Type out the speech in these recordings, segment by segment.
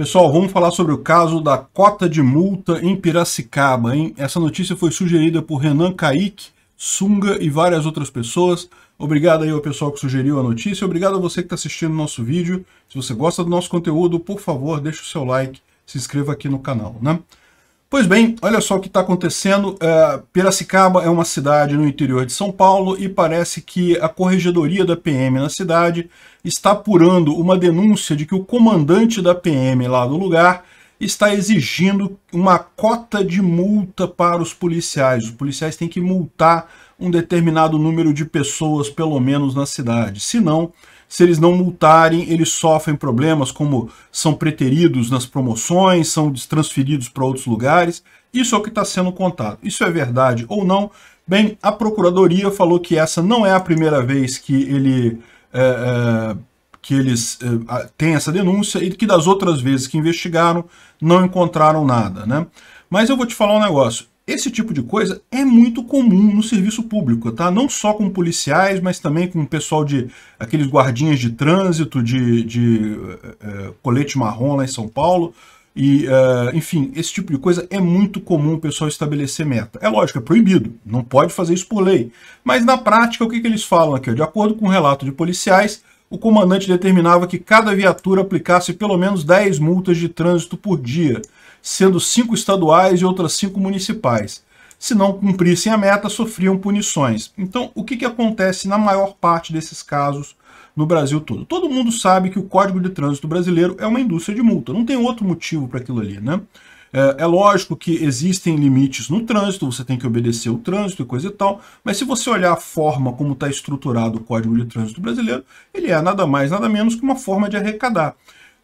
Pessoal, vamos falar sobre o caso da cota de multa em Piracicaba. Hein? Essa notícia foi sugerida por Renan Caique, Sunga e várias outras pessoas. Obrigado aí ao pessoal que sugeriu a notícia. Obrigado a você que está assistindo o nosso vídeo. Se você gosta do nosso conteúdo, por favor, deixe o seu like, se inscreva aqui no canal. Né? Pois bem, olha só o que está acontecendo. É, Piracicaba é uma cidade no interior de São Paulo e parece que a corregedoria da PM na cidade está apurando uma denúncia de que o comandante da PM lá do lugar está exigindo uma cota de multa para os policiais. Os policiais têm que multar um determinado número de pessoas, pelo menos na cidade. não se eles não multarem, eles sofrem problemas como são preteridos nas promoções, são transferidos para outros lugares. Isso é o que está sendo contado. Isso é verdade ou não? Bem, a Procuradoria falou que essa não é a primeira vez que ele... É, é, que eles eh, têm essa denúncia e que das outras vezes que investigaram não encontraram nada, né? Mas eu vou te falar um negócio. Esse tipo de coisa é muito comum no serviço público, tá? Não só com policiais, mas também com o pessoal de aqueles guardinhas de trânsito, de, de é, colete marrom lá em São Paulo. E, é, enfim, esse tipo de coisa é muito comum o pessoal estabelecer meta. É lógico, é proibido, não pode fazer isso por lei. Mas na prática, o que, que eles falam aqui? De acordo com o um relato de policiais, o comandante determinava que cada viatura aplicasse pelo menos 10 multas de trânsito por dia, sendo cinco estaduais e outras cinco municipais. Se não cumprissem a meta, sofriam punições. Então, o que, que acontece na maior parte desses casos no Brasil todo? Todo mundo sabe que o Código de Trânsito Brasileiro é uma indústria de multa. Não tem outro motivo para aquilo ali, né? É, é, lógico que existem limites no trânsito, você tem que obedecer o trânsito e coisa e tal, mas se você olhar a forma como está estruturado o Código de Trânsito Brasileiro, ele é nada mais, nada menos que uma forma de arrecadar.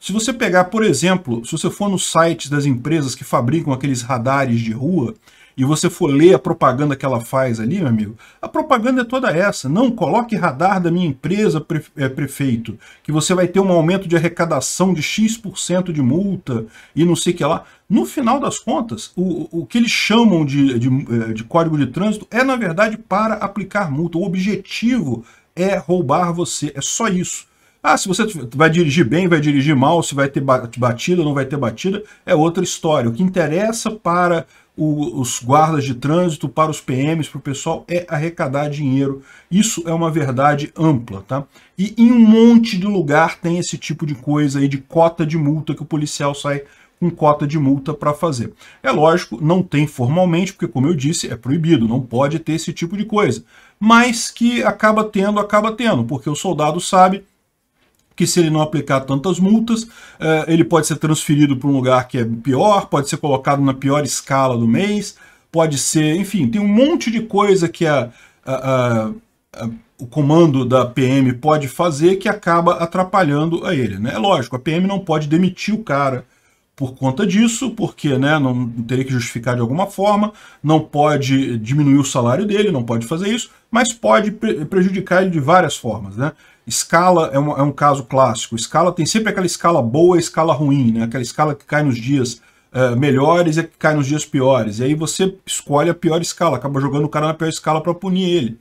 Se você pegar, por exemplo, se você for nos sites das empresas que fabricam aqueles radares de rua, e você for ler a propaganda que ela faz ali, meu amigo, a propaganda é toda essa. Não coloque radar da minha empresa, é, prefeito, que você vai ter um aumento de arrecadação de X% de multa e não sei o que lá. No final das contas, o, o que eles chamam de, de, eh, de código de trânsito é, na verdade, para aplicar multa. O objetivo é roubar você, é só isso. Ah, se você vai dirigir bem, vai dirigir mal, se vai ter batida, não vai ter batida, é outra história. O que interessa para o, os guardas de trânsito, para os PMs, para o pessoal, é arrecadar dinheiro. Isso é uma verdade ampla, tá? E em um monte de lugar tem esse tipo de coisa aí de cota de multa que o policial sai com cota de multa para fazer. É lógico, não tem formalmente, porque como eu disse, é proibido, não pode ter esse tipo de coisa. Mas que acaba tendo, acaba tendo, porque o soldado sabe que se ele não aplicar tantas multas, eh, ele pode ser transferido para um lugar que é pior, pode ser colocado na pior escala do mês, pode ser, enfim, tem um monte de coisa que a, a, a, o comando da PM pode fazer que acaba atrapalhando a ele. Né? É lógico, a PM não pode demitir o cara por conta disso, porque né, não teria que justificar de alguma forma, não pode diminuir o salário dele, não pode fazer isso, mas pode pre prejudicar ele de várias formas. Né? Escala é, uma, é um caso clássico. Escala tem sempre aquela escala boa e escala ruim, né? aquela escala que cai nos dias uh, melhores e que cai nos dias piores. E aí você escolhe a pior escala, acaba jogando o cara na pior escala para punir ele.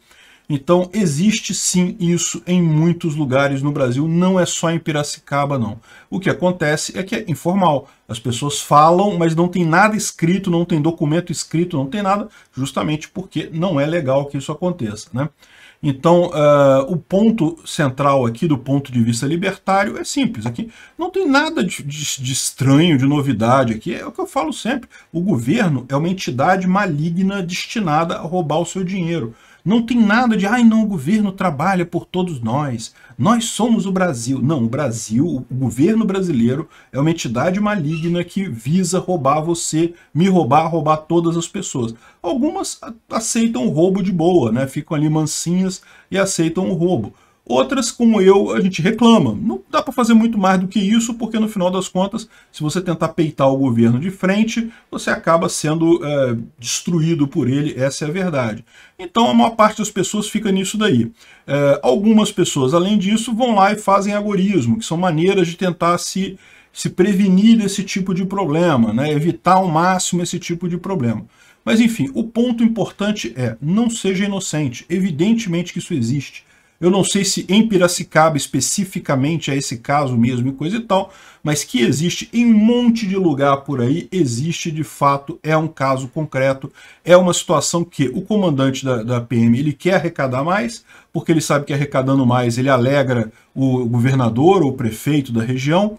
Então existe sim isso em muitos lugares no Brasil, não é só em Piracicaba não. O que acontece é que é informal. As pessoas falam, mas não tem nada escrito, não tem documento escrito, não tem nada, justamente porque não é legal que isso aconteça. Né? Então, uh, o ponto central aqui do ponto de vista libertário é simples. Aqui não tem nada de, de, de, estranho, de novidade aqui. É o que eu falo sempre. O governo é uma entidade maligna destinada a roubar o seu dinheiro. Não tem nada de, ai não, o governo trabalha por todos nós. Nós somos o Brasil. Não, o Brasil, o governo brasileiro é uma entidade maligna maligna que visa roubar você, me roubar, roubar todas as pessoas. Algumas aceitam o roubo de boa, né? Ficam ali mansinhas e aceitam o roubo. Outras, como eu, a gente reclama. Não dá para fazer muito mais do que isso, porque no final das contas, se você tentar peitar o governo de frente, você acaba sendo é, destruído por ele, essa é a verdade. Então a maior parte das pessoas fica nisso daí. É, algumas pessoas, além disso, vão lá e fazem agorismo, que são maneiras de tentar se se prevenir desse tipo de problema, né? evitar ao máximo esse tipo de problema. Mas enfim, o ponto importante é, não seja inocente, evidentemente que isso existe. Eu não sei se em Piracicaba especificamente é esse caso mesmo e coisa e tal, mas que existe em um monte de lugar por aí, existe de fato, é um caso concreto, é uma situação que o comandante da, da PM ele quer arrecadar mais, porque ele sabe que arrecadando mais ele alegra o governador ou o prefeito da região,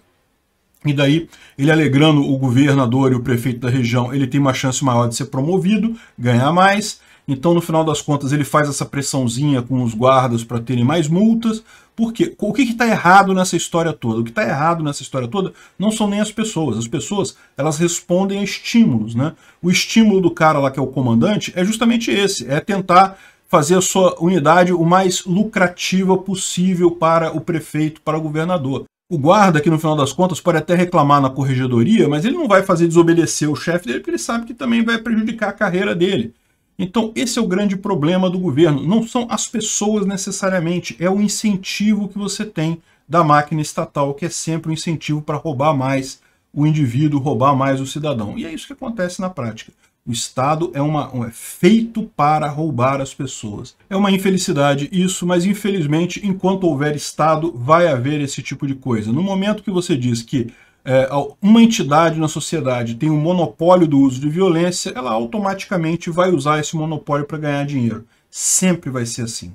e daí, ele alegrando o governador e o prefeito da região, ele tem uma chance maior de ser promovido, ganhar mais. Então, no final das contas, ele faz essa pressãozinha com os guardas para terem mais multas. Porque o que está errado nessa história toda? O que está errado nessa história toda não são nem as pessoas. As pessoas elas respondem a estímulos. Né? O estímulo do cara lá que é o comandante é justamente esse: é tentar fazer a sua unidade o mais lucrativa possível para o prefeito, para o governador. O guarda, que no final das contas pode até reclamar na corregedoria, mas ele não vai fazer desobedecer o chefe dele, porque ele sabe que também vai prejudicar a carreira dele. Então, esse é o grande problema do governo. Não são as pessoas necessariamente, é o incentivo que você tem da máquina estatal, que é sempre um incentivo para roubar mais o indivíduo, roubar mais o cidadão. E é isso que acontece na prática. O Estado é, uma, é feito para roubar as pessoas. É uma infelicidade isso, mas infelizmente, enquanto houver Estado, vai haver esse tipo de coisa. No momento que você diz que é, uma entidade na sociedade tem um monopólio do uso de violência, ela automaticamente vai usar esse monopólio para ganhar dinheiro. Sempre vai ser assim.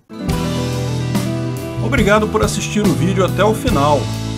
Obrigado por assistir o vídeo até o final.